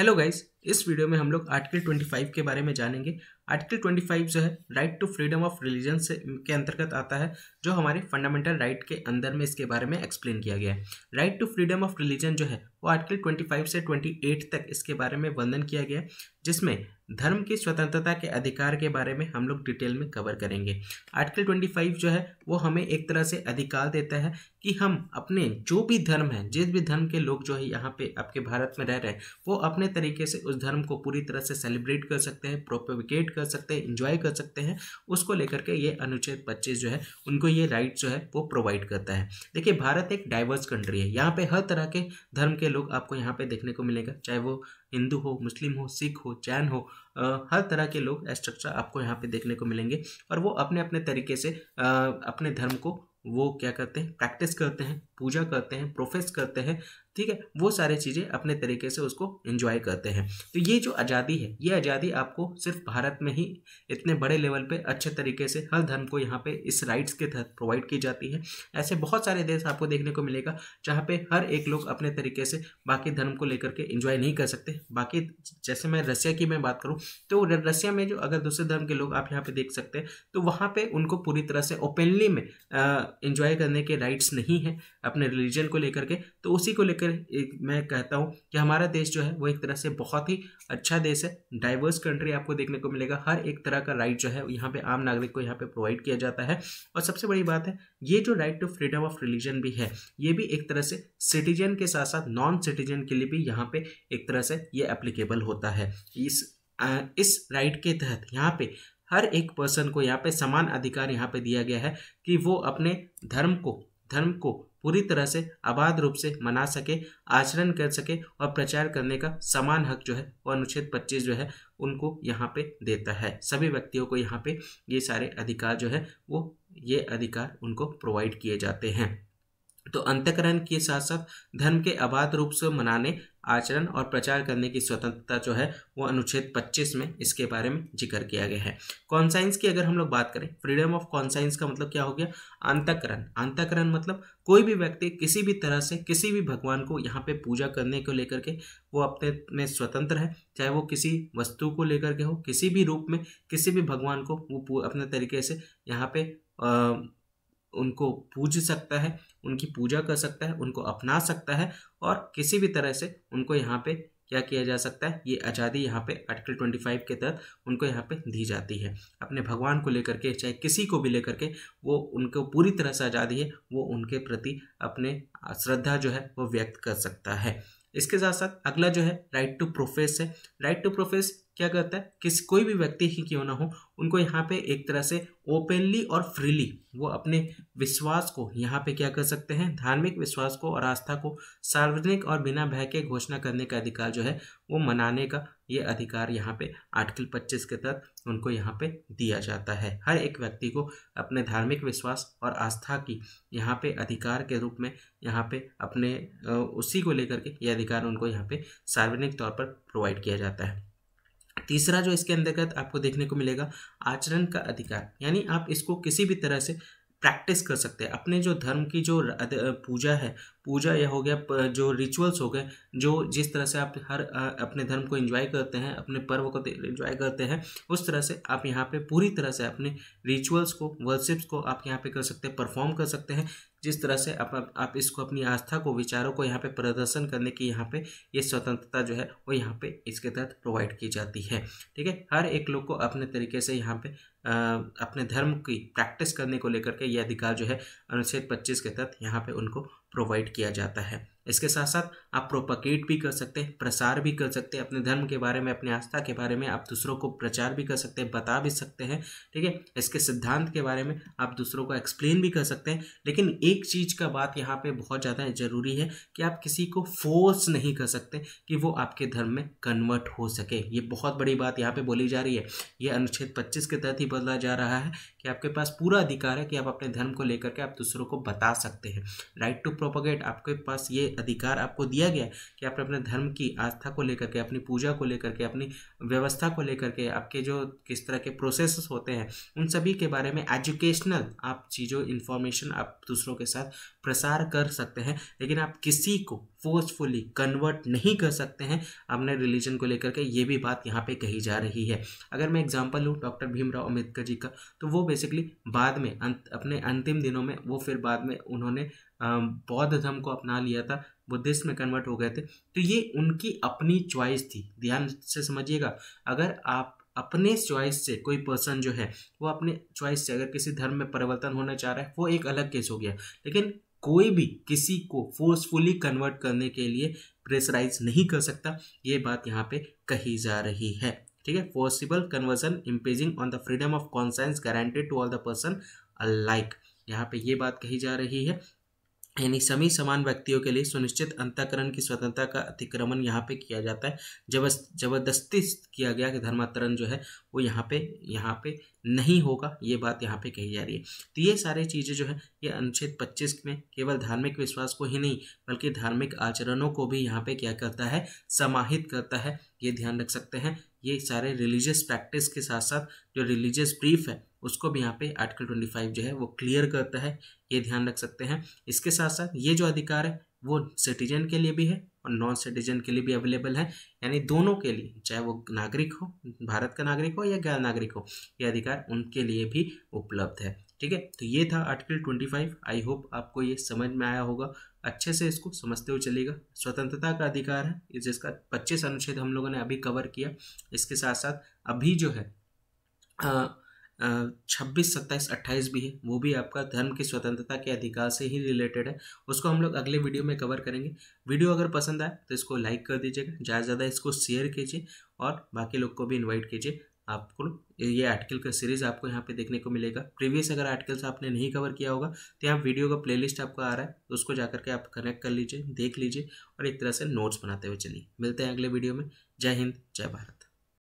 Hello guys, इस video में हम लोग आर्टिकल 25 के बारे में जानेंगे आर्टिकल 25 जो है right to freedom of religion से के अंतर्गत आता है जो हमारे फंडामेंटल राइट के अंदर में इसके बारे में एक्सप्लेन किया गया है right to freedom of religion जो है वो आर्टिकल 25 से 28 तक इसके बारे में वर्णन किया गया जिसमें धर्म की स्वतंत्रता के अधिकार के बारे में हम लोग डिटेल में कवर करेंगे आर्टिकल फाइव जो है वो हमें एक तरह से अधिकार देता है कि हम अपने जो भी धर्म है जिस भी धर्म के लोग जो है यहाँ पे आपके भारत में रह रहे हैं वो अपने तरीके से उस धर्म को पूरी तरह से सेलिब्रेट कर सकते हैं प्रोपोविकेट कर सकते हैं इंजॉय कर सकते हैं उसको लेकर के ये अनुच्छेद पच्चीस जो है उनको ये राइट जो है वो प्रोवाइड करता है देखिए भारत एक डाइवर्स कंट्री है यहाँ पर हर तरह के धर्म के लोग आपको यहाँ पर देखने को मिलेगा चाहे वो हिंदू हो मुस्लिम हो सिख हो जैन हो आ, हर तरह के लोग स्ट्रक्चर आपको यहाँ पे देखने को मिलेंगे और वो अपने अपने तरीके से आ, अपने धर्म को वो क्या करते हैं प्रैक्टिस करते हैं पूजा करते हैं प्रोफेस करते हैं ठीक है वो सारे चीज़ें अपने तरीके से उसको इन्जॉय करते हैं तो ये जो आज़ादी है ये आज़ादी आपको सिर्फ भारत में ही इतने बड़े लेवल पे अच्छे तरीके से हर धर्म को यहाँ पे इस राइट्स के तहत प्रोवाइड की जाती है ऐसे बहुत सारे देश आपको देखने को मिलेगा जहाँ पे हर एक लोग अपने तरीके से बाकी धर्म को लेकर के इन्जॉय नहीं कर सकते बाकी जैसे मैं रसिया की मैं बात करूँ तो रसिया में जो अगर दूसरे धर्म के लोग आप यहाँ पर देख सकते हैं तो वहाँ पर उनको पूरी तरह से ओपनली में इन्जॉय करने के राइट्स नहीं है अपने रिलीजन को लेकर के तो उसी को लेकर लेकर एक मैं कहता हूँ कि हमारा देश जो है वो एक तरह से बहुत ही अच्छा देश है डाइवर्स कंट्री आपको देखने को मिलेगा हर एक तरह का राइट जो है यहाँ पे आम नागरिक को यहाँ पे प्रोवाइड किया जाता है और सबसे बड़ी बात है ये जो right to freedom of religion भी है ये भी एक तरह से सिटीजन के साथ साथ नॉन सिटीजन के लिए भी यहाँ पे एक तरह से ये एप्लीकेबल होता है इस इस राइट के तहत यहाँ पे हर एक पर्सन को यहाँ पे समान अधिकार यहाँ पे दिया गया है कि वो अपने धर्म को धर्म को पूरी तरह से आबाद रूप से मना सके आचरण कर सके और प्रचार करने का समान हक जो है वो अनुच्छेद 25 जो है उनको यहाँ पे देता है सभी व्यक्तियों को यहाँ पे ये सारे अधिकार जो है वो ये अधिकार उनको प्रोवाइड किए जाते हैं तो अंतकरण के साथ साथ धर्म के अबाध रूप से मनाने आचरण और प्रचार करने की स्वतंत्रता जो है वो अनुच्छेद 25 में इसके बारे में जिक्र किया गया है कॉन्साइंस की अगर हम लोग बात करें फ्रीडम ऑफ कॉन्साइंस का मतलब क्या हो गया अंतकरण अंतकरण मतलब कोई भी व्यक्ति किसी भी तरह से किसी भी भगवान को यहाँ पे पूजा करने को लेकर के वो अपने में स्वतंत्र है चाहे वो किसी वस्तु को लेकर के हो किसी भी रूप में किसी भी भगवान को वो अपने तरीके से यहाँ पे उनको पूज सकता है उनकी पूजा कर सकता है उनको अपना सकता है और किसी भी तरह से उनको यहाँ पे क्या किया जा सकता है ये आज़ादी यहाँ पे आर्टिकल 25 के तहत उनको यहाँ पे दी जाती है अपने भगवान को लेकर के चाहे किसी को भी लेकर के वो उनको पूरी तरह से आज़ादी है वो उनके प्रति अपने श्रद्धा जो है वो व्यक्त कर सकता है इसके साथ साथ अगला जो है राइट टू प्रोफेस है राइट टू प्रोफेस क्या करता है किस कोई भी व्यक्ति ही क्यों ना हो उनको यहाँ पे एक तरह से ओपनली और फ्रीली वो अपने विश्वास को यहाँ पे क्या कर सकते हैं धार्मिक विश्वास को और आस्था को सार्वजनिक और बिना भय के घोषणा करने का अधिकार जो है वो मनाने का ये अधिकार यहाँ पे आर्टिकल 25 के तहत उनको यहाँ पे दिया जाता है हर एक व्यक्ति को अपने धार्मिक विश्वास और आस्था की यहाँ पे अधिकार के रूप में यहाँ पे अपने उसी को लेकर के ये अधिकार उनको यहाँ पे सार्वजनिक तौर पर प्रोवाइड किया जाता है तीसरा जो इसके अंतर्गत आपको देखने को मिलेगा आचरण का अधिकार यानी आप इसको किसी भी तरह से प्रैक्टिस कर सकते हैं अपने जो धर्म की जो पूजा है पूजा या हो गया जो रिचुअल्स हो गए जो जिस तरह से आप हर अपने धर्म को एंजॉय करते हैं अपने पर्व को एंजॉय करते हैं उस तरह से आप यहाँ पे पूरी तरह से अपने रिचुअल्स को वर्शिप्स को आप यहाँ पे कर सकते हैं परफॉर्म कर सकते हैं जिस तरह से आप, आप इसको अपनी आस्था को विचारों को यहाँ पे प्रदर्शन करने की यहाँ पे ये स्वतंत्रता जो है वो यहाँ पे इसके तहत प्रोवाइड की जाती है ठीक है हर एक लोग को अपने तरीके से यहाँ पे आ, अपने धर्म की प्रैक्टिस करने को लेकर के ये अधिकार जो है अनुच्छेद पच्चीस के तहत यहाँ पे उनको प्रोवाइड किया जाता है इसके साथ साथ आप प्रोपकेट भी कर सकते हैं प्रसार भी कर सकते हैं अपने धर्म के बारे में अपने आस्था के बारे में आप दूसरों को प्रचार भी कर सकते हैं बता भी सकते हैं ठीक है इसके सिद्धांत के बारे में आप दूसरों को एक्सप्लेन भी कर सकते हैं लेकिन एक चीज़ का बात यहाँ पे बहुत ज़्यादा ज़रूरी है कि आप किसी को फोर्स नहीं कर सकते कि वो आपके धर्म में कन्वर्ट हो सके ये बहुत बड़ी बात यहाँ पर बोली जा रही है ये अनुच्छेद पच्चीस के तहत ही बदला जा रहा है कि आपके पास पूरा अधिकार है कि आप अपने धर्म को लेकर के आप दूसरों को बता सकते हैं राइट टू प्रोपोगेट आपके पास ये अधिकार आपको दिया गया कि आप अपने धर्म की आस्था को लेकर के अपनी पूजा को लेकर के अपनी व्यवस्था को लेकर के आपके जो किस तरह के प्रोसेस होते हैं उन सभी के बारे में एजुकेशनल आप चीज़ों इन्फॉर्मेशन आप दूसरों के साथ प्रसार कर सकते हैं लेकिन आप किसी को फोर्सफुली कन्वर्ट नहीं कर सकते हैं अपने रिलीजन को लेकर के ये भी बात यहाँ पे कही जा रही है अगर मैं एग्जांपल लूँ डॉक्टर भीमराव अम्बेडकर जी का तो वो बेसिकली बाद में अंत अपने अंतिम दिनों में वो फिर बाद में उन्होंने बौद्ध धर्म को अपना लिया था बुद्धिस्ट में कन्वर्ट हो गए थे तो ये उनकी अपनी चॉइस थी ध्यान से समझिएगा अगर आप अपने चॉइस से कोई पर्सन जो है वो अपने चॉइस से अगर किसी धर्म में परिवर्तन होना चाह रहा है वो एक अलग केस हो गया लेकिन कोई भी किसी को फोर्सफुली कन्वर्ट करने के लिए प्रेशराइज नहीं कर सकता ये बात यहाँ पे कही जा रही है ठीक है forcible conversion impinging on the freedom of conscience guaranteed to all the person like यहाँ पे ये बात कही जा रही है यानी सभी समान व्यक्तियों के लिए सुनिश्चित अंतकरण की स्वतंत्रता का अतिक्रमण यहाँ पे किया जाता है जब जबरदस्ती किया गया कि धर्मांतरण जो है वो यहाँ पे यहाँ पे नहीं होगा ये बात यहाँ पे कही जा रही है तो ये सारी चीज़ें जो है ये अनुच्छेद 25 में केवल धार्मिक विश्वास को ही नहीं बल्कि धार्मिक आचरणों को भी यहाँ पे क्या करता है समाहित करता है ये ध्यान रख सकते हैं ये सारे रिलीजियस प्रैक्टिस के साथ साथ जो रिलीजियस ब्रीफ है उसको भी यहाँ पे आर्टिकल ट्वेंटी फाइव जो है वो क्लियर करता है ये ध्यान रख सकते हैं इसके साथ साथ ये जो अधिकार है वो सिटीजन के लिए भी है और नॉन सिटीजन के लिए भी अवेलेबल है यानी दोनों के लिए चाहे वो नागरिक हो भारत का नागरिक हो या गैर नागरिक हो ये अधिकार उनके लिए भी उपलब्ध है ठीक है तो ये था article twenty five I hope आपको ये समझ में आया होगा अच्छे से इसको समझते हुए चलेगा स्वतंत्रता का अधिकार है जिसका पच्चीस अनुच्छेद हम लोगों ने अभी कवर किया इसके साथ साथ अभी जो है आ, छब्बीस सत्ताईस अट्ठाईस भी है वो भी आपका धर्म की स्वतंत्रता के अधिकार से ही रिलेटेड है उसको हम लोग अगले वीडियो में कवर करेंगे वीडियो अगर पसंद आए तो इसको लाइक कर दीजिएगा ज़्यादा से ज़्यादा इसको शेयर कीजिए और बाकी लोग को भी इन्वाइट कीजिए आपको ये आर्टिकल का सीरीज़ आपको यहाँ पे देखने को मिलेगा प्रीवियस अगर आर्टिकल्स आपने नहीं कवर किया होगा तो यहाँ वीडियो का प्लेलिस्ट आपका आ रहा है तो उसको जाकर के आप कनेक्ट कर लीजिए देख लीजिए और एक तरह से नोट्स बनाते हुए चलिए मिलते हैं अगले वीडियो में जय हिंद जय भारत